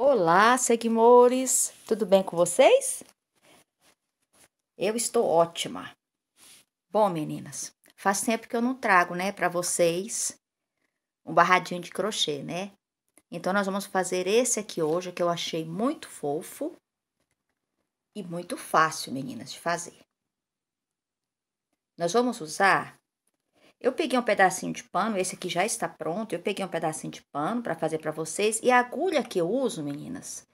Olá, seguimores! Tudo bem com vocês? Eu estou ótima. Bom, meninas, faz tempo que eu não trago, né, para vocês um barradinho de crochê, né? Então, nós vamos fazer esse aqui hoje, que eu achei muito fofo e muito fácil, meninas, de fazer. Nós vamos usar eu peguei um pedacinho de pano, esse aqui já está pronto. Eu peguei um pedacinho de pano para fazer para vocês. E a agulha que eu uso, meninas,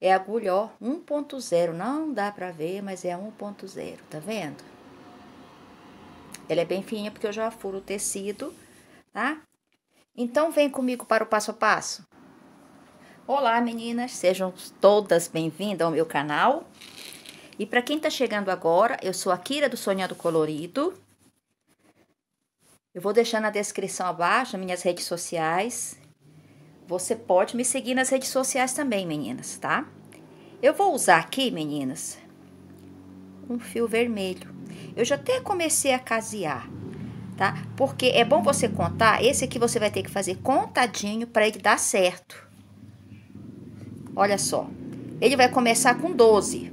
é agulha, ó, 1.0. Não dá para ver, mas é 1.0, tá vendo? Ela é bem fininha porque eu já furo o tecido, tá? Então, vem comigo para o passo a passo. Olá, meninas! Sejam todas bem-vindas ao meu canal. E para quem está chegando agora, eu sou a Kira do Sonhado Colorido eu vou deixar na descrição abaixo minhas redes sociais. Você pode me seguir nas redes sociais também, meninas, tá? Eu vou usar aqui, meninas, um fio vermelho. Eu já até comecei a casear, tá? Porque é bom você contar, esse aqui você vai ter que fazer contadinho para ele dar certo. Olha só, ele vai começar com 12.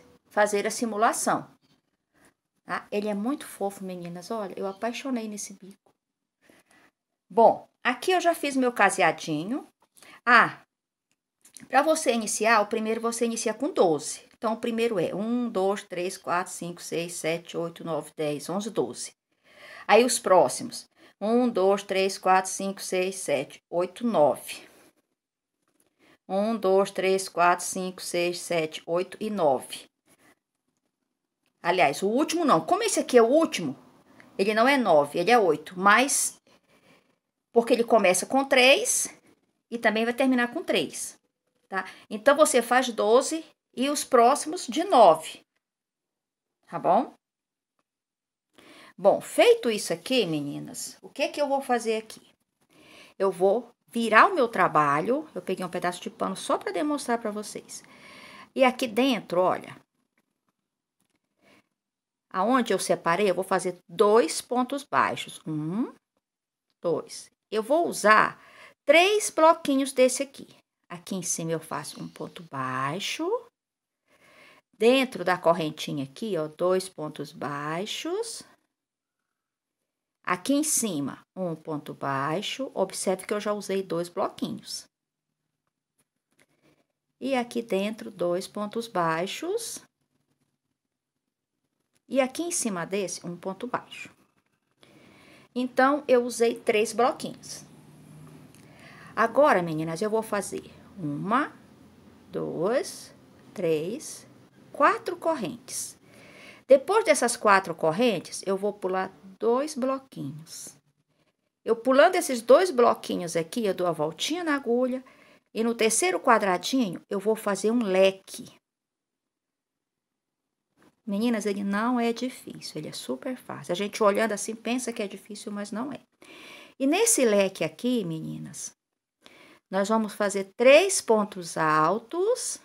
fazer a simulação. Tá? Ele é muito fofo, meninas. Olha, eu apaixonei nesse bico. Bom, aqui eu já fiz meu caseadinho. Ah, para você iniciar, o primeiro você inicia com 12. Então, o primeiro é 1, 2, 3, 4, 5, 6, 7, 8, 9, 10, 11, 12. Aí, os próximos. 1, 2, 3, 4, 5, 6, 7, 8, 9. 1, 2, 3, 4, 5, 6, 7, 8 e 9. Aliás, o último não. Como esse aqui é o último, ele não é 9, ele é 8. Mas, porque ele começa com 3 e também vai terminar com 3, tá? Então, você faz 12 e os próximos de 9, tá bom? Bom, feito isso aqui, meninas, o que que eu vou fazer aqui? Eu vou virar o meu trabalho, eu peguei um pedaço de pano só para demonstrar para vocês. E aqui dentro, olha, Aonde eu separei, eu vou fazer dois pontos baixos. Um, dois. Eu vou usar três bloquinhos desse aqui. Aqui em cima eu faço um ponto baixo. Dentro da correntinha aqui, ó, dois pontos baixos. Aqui em cima, um ponto baixo. Observe que eu já usei dois bloquinhos. E aqui dentro, dois pontos baixos. E aqui em cima desse, um ponto baixo. Então, eu usei três bloquinhos. Agora, meninas, eu vou fazer uma, duas, três, quatro correntes. Depois dessas quatro correntes, eu vou pular dois bloquinhos. Eu pulando esses dois bloquinhos aqui, eu dou a voltinha na agulha. E no terceiro quadradinho, eu vou fazer um leque. Meninas, ele não é difícil, ele é super fácil. A gente olhando assim pensa que é difícil, mas não é. E nesse leque aqui, meninas, nós vamos fazer três pontos altos,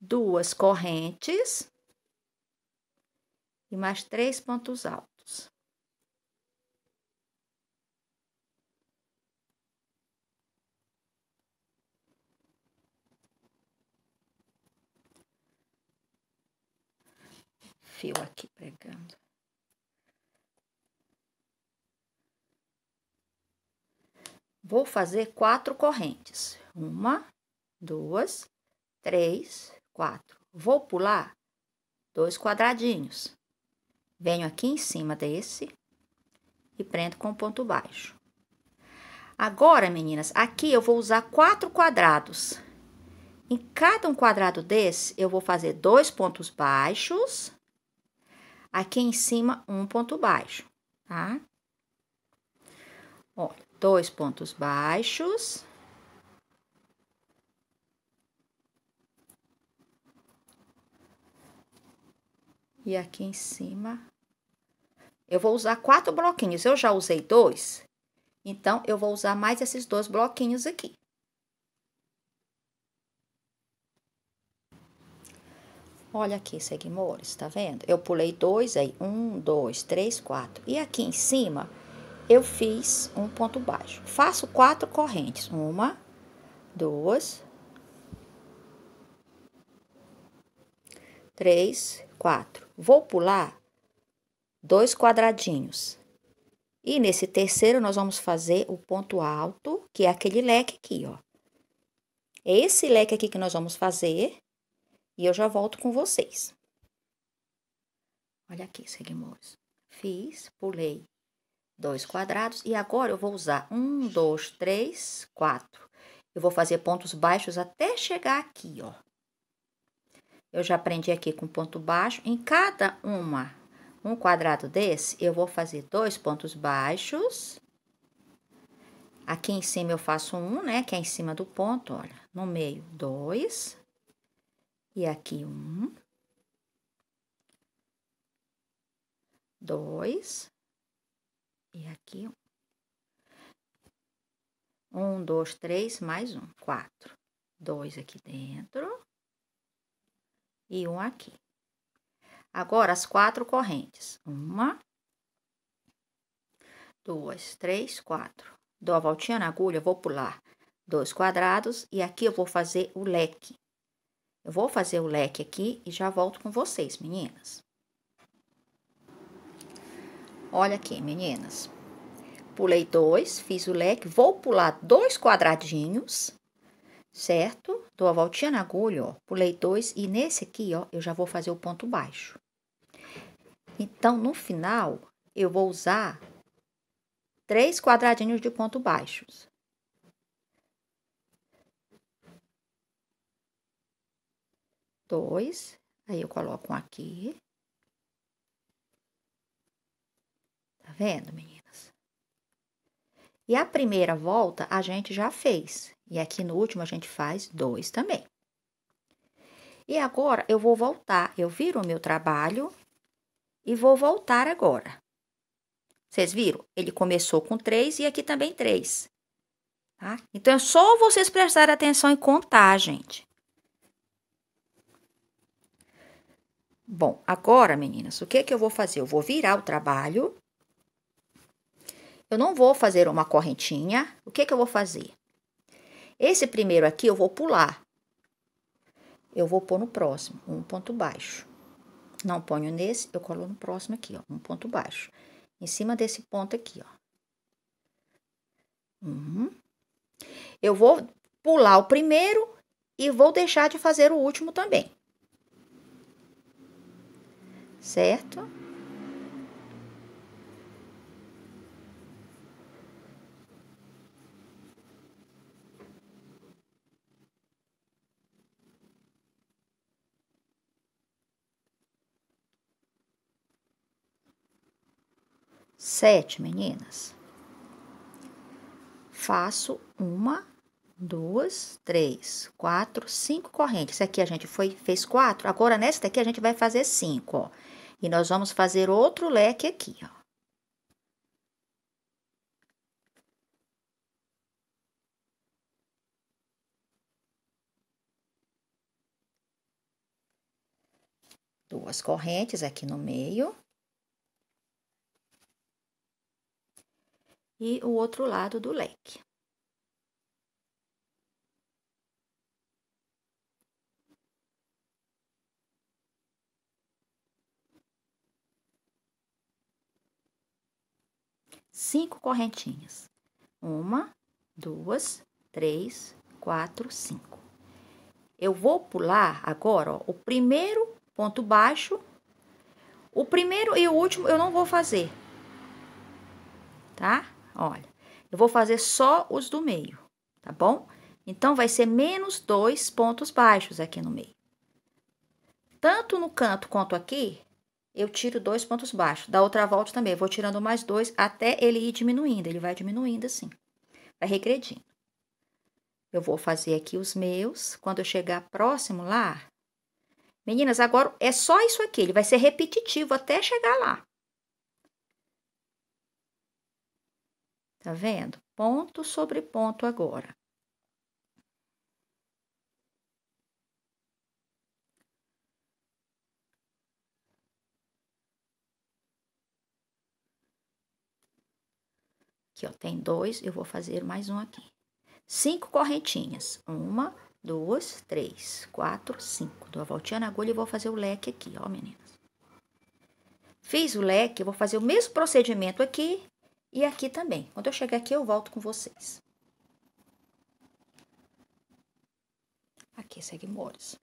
duas correntes e mais três pontos altos. fio aqui pregando. Vou fazer quatro correntes. Uma, duas, três, quatro. Vou pular dois quadradinhos. Venho aqui em cima desse e prendo com ponto baixo. Agora, meninas, aqui eu vou usar quatro quadrados. Em cada um quadrado desse, eu vou fazer dois pontos baixos Aqui em cima, um ponto baixo, tá? Ó, dois pontos baixos. E aqui em cima, eu vou usar quatro bloquinhos. Eu já usei dois, então eu vou usar mais esses dois bloquinhos aqui. Olha aqui, Seguimores, tá vendo? Eu pulei dois aí, um, dois, três, quatro. E aqui em cima, eu fiz um ponto baixo. Faço quatro correntes. Uma, duas, três, quatro. Vou pular dois quadradinhos. E nesse terceiro, nós vamos fazer o ponto alto, que é aquele leque aqui, ó. esse leque aqui que nós vamos fazer e eu já volto com vocês. Olha aqui, seguimos. Fiz, pulei dois quadrados e agora eu vou usar um, dois, três, quatro. Eu vou fazer pontos baixos até chegar aqui, ó. Eu já aprendi aqui com ponto baixo. Em cada uma, um quadrado desse, eu vou fazer dois pontos baixos. Aqui em cima eu faço um, né, que é em cima do ponto, olha. No meio, dois. E aqui um, dois, e aqui um. Um, dois, três, mais um, quatro. Dois aqui dentro e um aqui. Agora, as quatro correntes. Uma, duas, três, quatro. Dou a voltinha na agulha, vou pular dois quadrados e aqui eu vou fazer o leque. Eu vou fazer o leque aqui e já volto com vocês, meninas. Olha aqui, meninas. Pulei dois, fiz o leque, vou pular dois quadradinhos, certo? Dou a voltinha na agulha, ó, pulei dois e nesse aqui, ó, eu já vou fazer o ponto baixo. Então, no final, eu vou usar três quadradinhos de ponto baixos. dois, aí eu coloco um aqui. Tá vendo, meninas? E a primeira volta a gente já fez, e aqui no último a gente faz dois também. E agora eu vou voltar, eu viro o meu trabalho e vou voltar agora. Vocês viram? Ele começou com três e aqui também três. Tá? Então, é só vocês prestarem atenção e contar, gente. Bom, agora, meninas, o que, que eu vou fazer? Eu vou virar o trabalho. Eu não vou fazer uma correntinha. O que, que eu vou fazer? Esse primeiro aqui eu vou pular. Eu vou pôr no próximo, um ponto baixo. Não ponho nesse, eu colo no próximo aqui, ó, um ponto baixo. Em cima desse ponto aqui, ó. Uhum. Eu vou pular o primeiro e vou deixar de fazer o último também certo? Sete meninas. Faço uma, duas, três, quatro, cinco correntes. Aqui a gente foi, fez quatro. Agora, nessa daqui, a gente vai fazer cinco, ó e nós vamos fazer outro leque aqui, ó. Duas correntes aqui no meio. E o outro lado do leque. cinco correntinhas. Uma, duas, três, quatro, cinco. Eu vou pular agora ó, o primeiro ponto baixo. O primeiro e o último eu não vou fazer, tá? Olha, eu vou fazer só os do meio, tá bom? Então, vai ser menos dois pontos baixos aqui no meio. Tanto no canto quanto aqui, eu tiro dois pontos baixos. Da outra volta também, eu vou tirando mais dois até ele ir diminuindo. Ele vai diminuindo assim, vai regredindo. Eu vou fazer aqui os meus. Quando eu chegar próximo lá, meninas, agora é só isso aqui. Ele vai ser repetitivo até chegar lá. Tá vendo? Ponto sobre ponto agora. Aqui, ó, tem dois, eu vou fazer mais um aqui. Cinco correntinhas. Uma, duas, três, quatro, cinco. Dou a voltinha na agulha e vou fazer o leque aqui, ó, meninas. Fiz o leque, vou fazer o mesmo procedimento aqui e aqui também. Quando eu chegar aqui, eu volto com vocês. Aqui, segue Mores.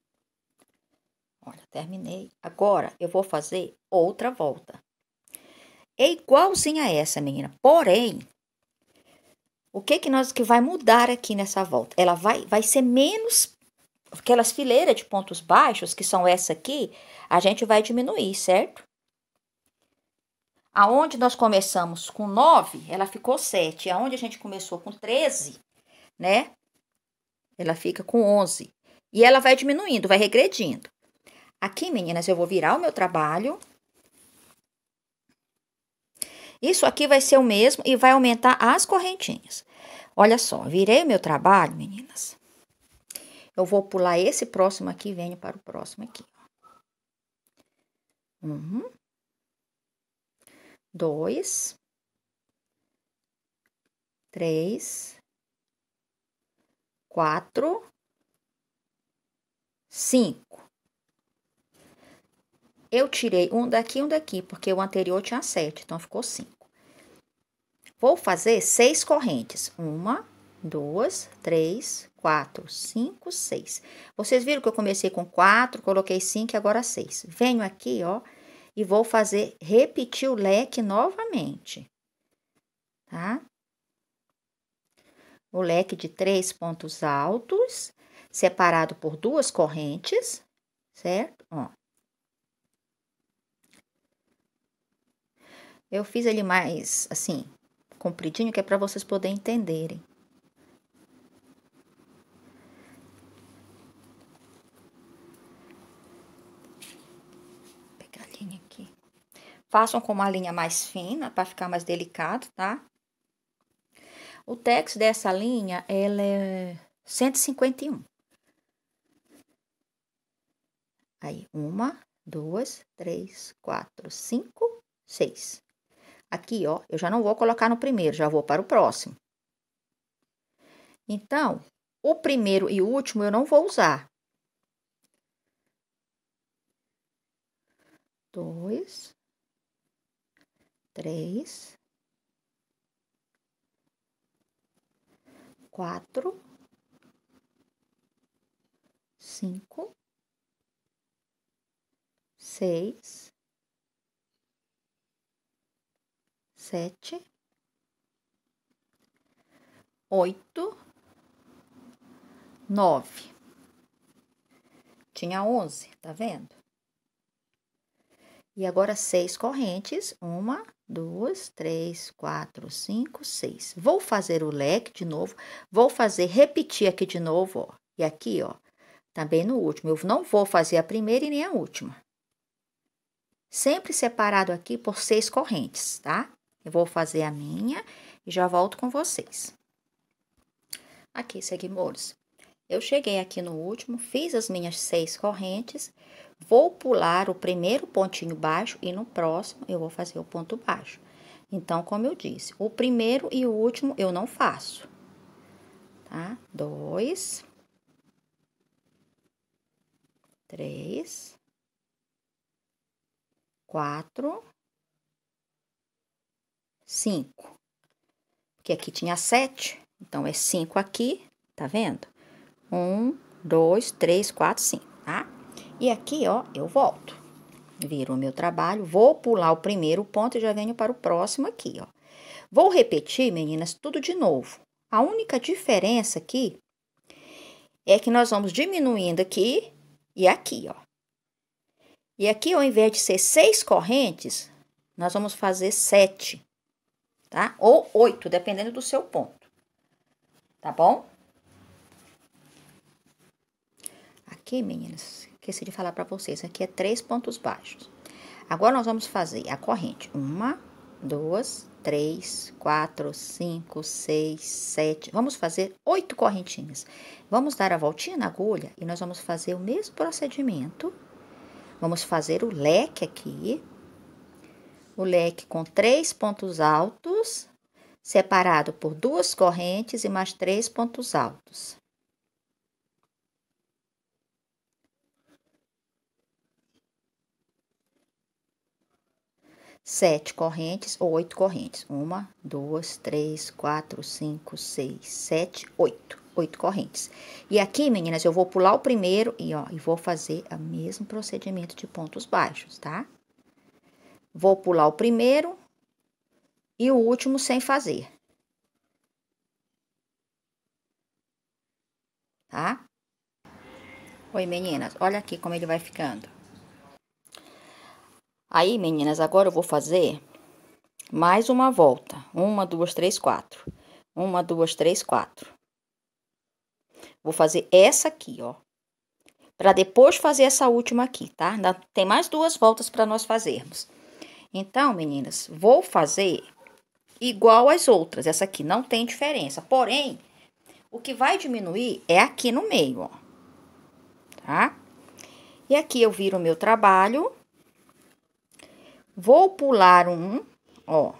Olha, terminei. Agora, eu vou fazer outra volta. É igualzinha a essa, menina. Porém, o que que nós que vai mudar aqui nessa volta? Ela vai vai ser menos aquelas fileiras de pontos baixos que são essa aqui, a gente vai diminuir, certo? Aonde nós começamos com 9, ela ficou 7. Aonde a gente começou com 13, né? Ela fica com 11. E ela vai diminuindo, vai regredindo. Aqui, meninas, eu vou virar o meu trabalho isso aqui vai ser o mesmo e vai aumentar as correntinhas. Olha só, virei o meu trabalho, meninas. Eu vou pular esse próximo aqui e venho para o próximo aqui. Um. Dois. Três. Quatro. Cinco. Eu tirei um daqui e um daqui, porque o anterior tinha sete, então ficou cinco. Vou fazer seis correntes. Uma, duas, três, quatro, cinco, seis. Vocês viram que eu comecei com quatro, coloquei cinco e agora seis. Venho aqui, ó, e vou fazer, repetir o leque novamente, tá? O leque de três pontos altos, separado por duas correntes, certo? Ó, Eu fiz ele mais assim, compridinho, que é para vocês poderem entenderem. Vou pegar a linha aqui. Façam com uma linha mais fina, para ficar mais delicado, tá? O tex dessa linha, ela é 151. Aí, uma, duas, três, quatro, cinco, seis. Aqui, ó, eu já não vou colocar no primeiro, já vou para o próximo. Então, o primeiro e o último eu não vou usar. Dois, três, quatro, cinco, seis, sete, oito, nove. Tinha onze, tá vendo? E agora seis correntes, uma, duas, três, quatro, cinco, seis. Vou fazer o leque de novo, vou fazer, repetir aqui de novo, ó, e aqui, ó, também no último. Eu não vou fazer a primeira e nem a última. Sempre separado aqui por seis correntes, tá? Eu vou fazer a minha e já volto com vocês. Aqui, seguimores. Eu cheguei aqui no último, fiz as minhas seis correntes, vou pular o primeiro pontinho baixo e no próximo eu vou fazer o ponto baixo. Então, como eu disse, o primeiro e o último eu não faço, tá? Dois, três, quatro, 5. Porque aqui tinha 7, então é 5 aqui, tá vendo? 1, 2, 3, 4, 5, tá? E aqui, ó, eu volto. Viro o meu trabalho, vou pular o primeiro ponto e já venho para o próximo aqui, ó. Vou repetir, meninas, tudo de novo. A única diferença aqui é que nós vamos diminuindo aqui e aqui, ó. E aqui, ao invés de ser seis correntes, nós vamos fazer sete tá? Ou oito, dependendo do seu ponto, tá bom? Aqui, meninas, esqueci de falar para vocês, aqui é três pontos baixos. Agora, nós vamos fazer a corrente. Uma, duas, três, quatro, cinco, seis, sete. Vamos fazer oito correntinhas. Vamos dar a voltinha na agulha e nós vamos fazer o mesmo procedimento. Vamos fazer o leque aqui, o leque com três pontos altos, separado por duas correntes e mais três pontos altos. Sete correntes ou oito correntes. Uma, duas, três, quatro, cinco, seis, sete, oito. Oito correntes. E aqui, meninas, eu vou pular o primeiro e, ó, e vou fazer o mesmo procedimento de pontos baixos, tá? Tá? Vou pular o primeiro e o último sem fazer. Tá? Oi, meninas. Olha aqui como ele vai ficando. Aí, meninas, agora eu vou fazer mais uma volta. Uma, duas, três, quatro. Uma, duas, três, quatro. Vou fazer essa aqui, ó. Pra depois fazer essa última aqui, tá? tem mais duas voltas para nós fazermos. Então, meninas, vou fazer igual às outras. Essa aqui não tem diferença. Porém, o que vai diminuir é aqui no meio, ó. Tá? E aqui eu viro o meu trabalho. Vou pular um, ó.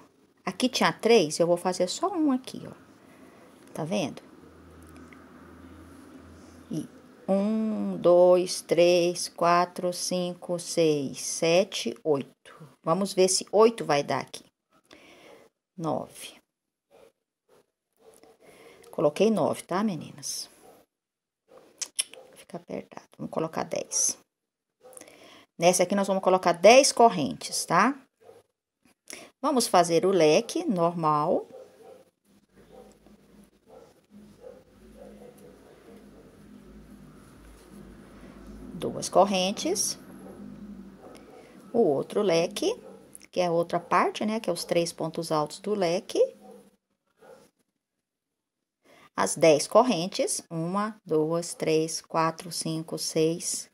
Aqui tinha três, eu vou fazer só um aqui, ó. Tá vendo? E um, dois, três, quatro, cinco, seis, sete, oito. Vamos ver se oito vai dar aqui. Nove. Coloquei nove, tá, meninas? Fica apertado. Vamos colocar dez. Nessa aqui, nós vamos colocar dez correntes, tá? Vamos fazer o leque normal. Duas correntes. O outro leque que é a outra parte, né? Que é os três pontos altos do leque. As dez correntes, uma, duas, três, quatro, cinco, seis,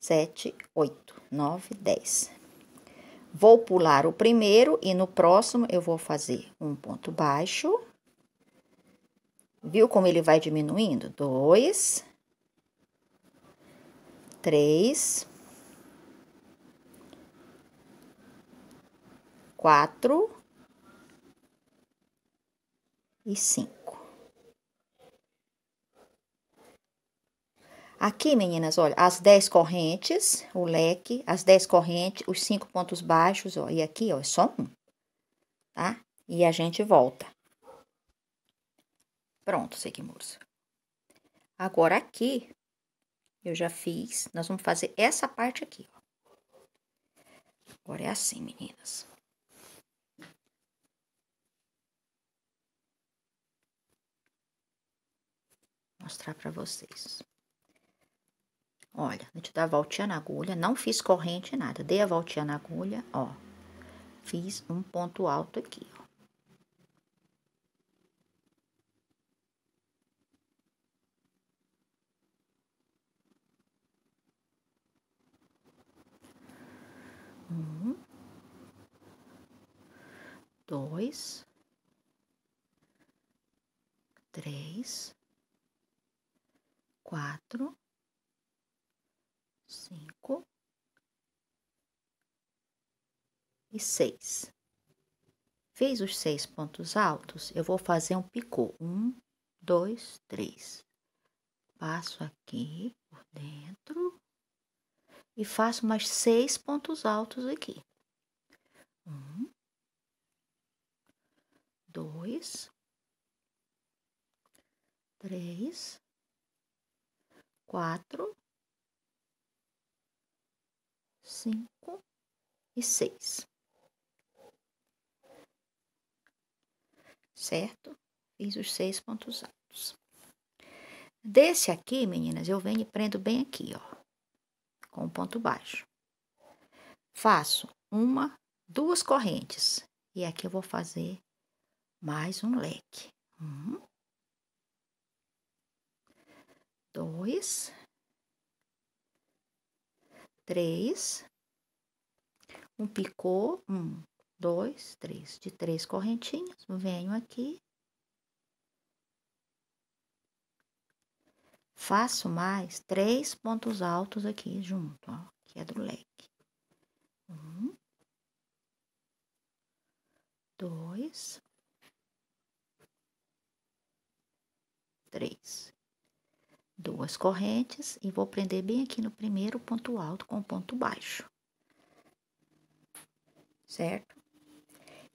sete, oito, nove, dez. Vou pular o primeiro e no próximo eu vou fazer um ponto baixo. Viu como ele vai diminuindo? Dois, três, quatro e cinco. Aqui, meninas, olha, as dez correntes, o leque, as dez correntes, os cinco pontos baixos, ó, e aqui, ó, é só um, tá? E a gente volta. Pronto, seguimos. Agora, aqui, eu já fiz, nós vamos fazer essa parte aqui, ó. Agora é assim, meninas. mostrar para vocês. Olha, a gente dá a voltinha na agulha, não fiz corrente, nada. Dei a voltinha na agulha, ó. Fiz um ponto alto aqui, ó. Um, dois, três, quatro, cinco e seis. Fez os seis pontos altos, eu vou fazer um picô. Um, dois, três. Passo aqui por dentro e faço mais seis pontos altos aqui. Um, dois, três, quatro, cinco e seis. Certo? Fiz os seis pontos altos. Desse aqui, meninas, eu venho e prendo bem aqui, ó, com o ponto baixo. Faço uma, duas correntes. E aqui eu vou fazer mais um leque. Um, uhum dois, três, um picô, um, dois, três, de três correntinhas, venho aqui, faço mais três pontos altos aqui junto, ó, que é do leque. Um, dois, três duas correntes e vou prender bem aqui no primeiro ponto alto com ponto baixo. Certo?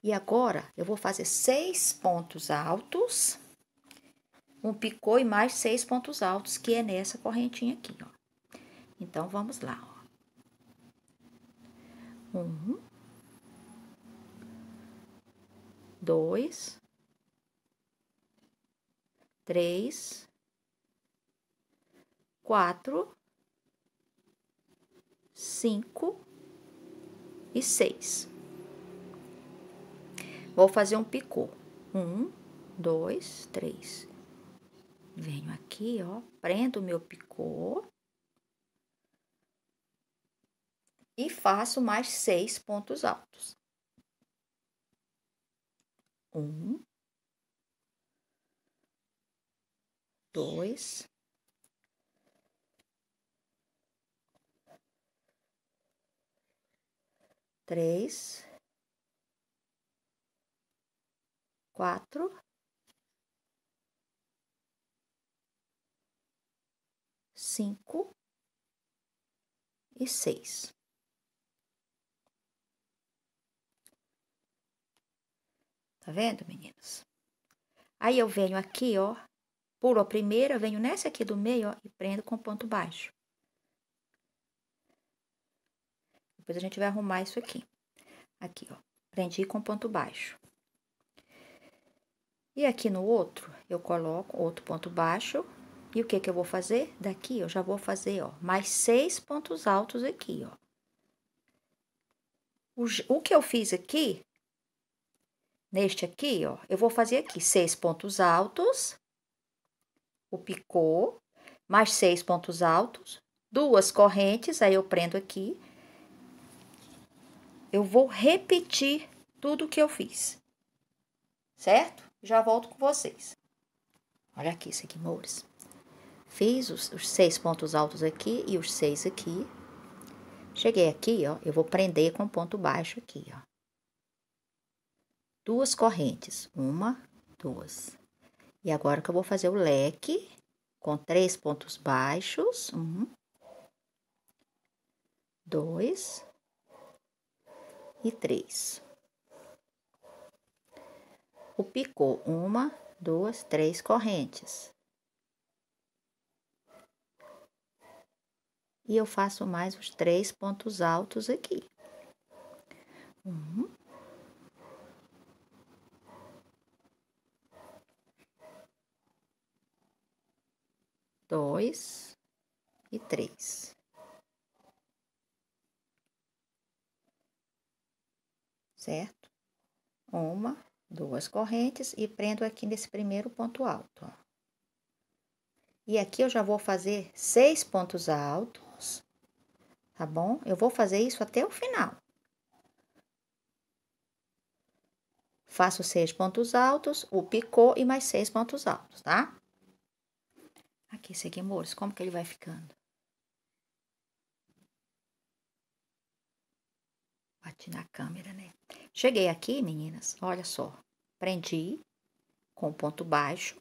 E agora, eu vou fazer seis pontos altos, um picô e mais seis pontos altos, que é nessa correntinha aqui, ó. Então, vamos lá, ó. Um. Dois. Três quatro, cinco e seis. Vou fazer um picô. Um, dois, três. Venho aqui, ó, prendo o meu picô. E faço mais seis pontos altos. Um, dois, três, quatro, cinco e seis. Tá vendo, meninas? Aí eu venho aqui, ó, pulo a primeira, venho nessa aqui do meio, ó, e prendo com ponto baixo. Depois a gente vai arrumar isso aqui. Aqui, ó. Prendi com ponto baixo. E aqui no outro, eu coloco outro ponto baixo. E o que que eu vou fazer? Daqui, eu já vou fazer, ó, mais seis pontos altos aqui, ó. O, o que eu fiz aqui, neste aqui, ó, eu vou fazer aqui seis pontos altos, o picô, mais seis pontos altos, duas correntes, aí eu prendo aqui, eu vou repetir tudo o que eu fiz. Certo? Já volto com vocês. Olha aqui, seguimores. Fiz os, os seis pontos altos aqui e os seis aqui. Cheguei aqui, ó, eu vou prender com ponto baixo aqui, ó. Duas correntes, uma, duas. E agora que eu vou fazer o leque com três pontos baixos, um, dois, e três. O picô, uma, duas, três correntes. E eu faço mais os três pontos altos aqui. Um, dois e três. certo? Uma, duas correntes e prendo aqui nesse primeiro ponto alto, ó. E aqui eu já vou fazer seis pontos altos, tá bom? Eu vou fazer isso até o final. Faço seis pontos altos, o picô e mais seis pontos altos, tá? Aqui, seguimos como que ele vai ficando? Bati na câmera, né? Cheguei aqui, meninas, olha só. Prendi com ponto baixo.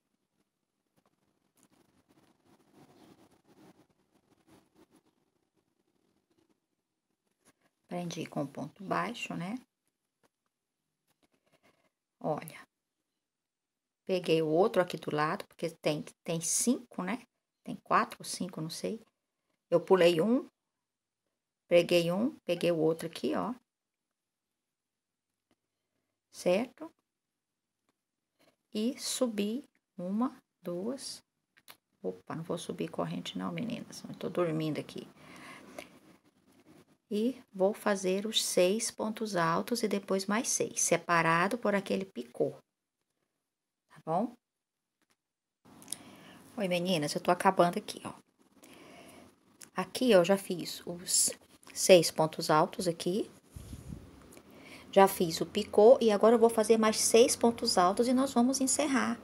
Prendi com ponto baixo, né? Olha. Peguei o outro aqui do lado, porque tem, tem cinco, né? Tem quatro ou cinco, não sei. Eu pulei um, peguei um, peguei o outro aqui, ó certo? E subir uma, duas. Opa, não vou subir corrente não, meninas. Eu tô dormindo aqui. E vou fazer os seis pontos altos e depois mais seis, separado por aquele picô. Tá bom? Oi, meninas, eu tô acabando aqui, ó. Aqui eu já fiz os seis pontos altos aqui, já fiz o picô e agora eu vou fazer mais seis pontos altos e nós vamos encerrar.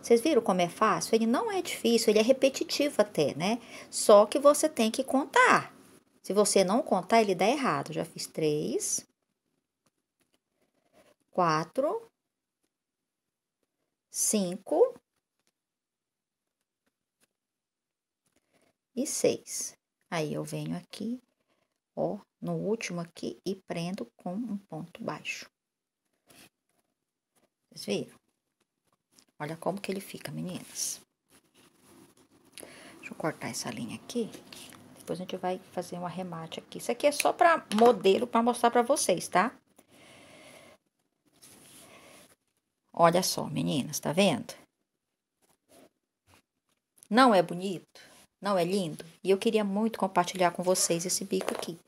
Vocês viram como é fácil? Ele não é difícil, ele é repetitivo até, né? Só que você tem que contar. Se você não contar, ele dá errado. Já fiz três, quatro, cinco e seis. Aí eu venho aqui ó, no último aqui e prendo com um ponto baixo. Vocês viram? Olha como que ele fica, meninas. Deixa eu cortar essa linha aqui. Depois a gente vai fazer um arremate aqui. Isso aqui é só para modelo, para mostrar para vocês, tá? Olha só, meninas, tá vendo? Não é bonito? Não é lindo? E eu queria muito compartilhar com vocês esse bico aqui.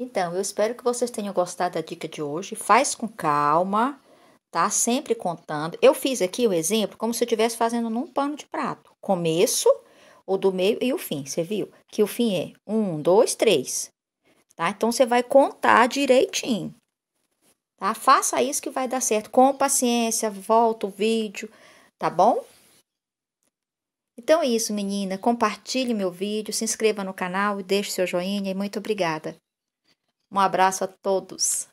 Então, eu espero que vocês tenham gostado da dica de hoje. Faz com calma, tá? Sempre contando. Eu fiz aqui o exemplo como se eu estivesse fazendo num pano de prato. Começo, o do meio e o fim. Você viu? Que o fim é um, dois, três. Tá? Então, você vai contar direitinho. Tá? Faça isso que vai dar certo. Com paciência, volta o vídeo, tá bom? Então é isso, menina. Compartilhe meu vídeo, se inscreva no canal e deixe seu joinha. E muito obrigada. Um abraço a todos.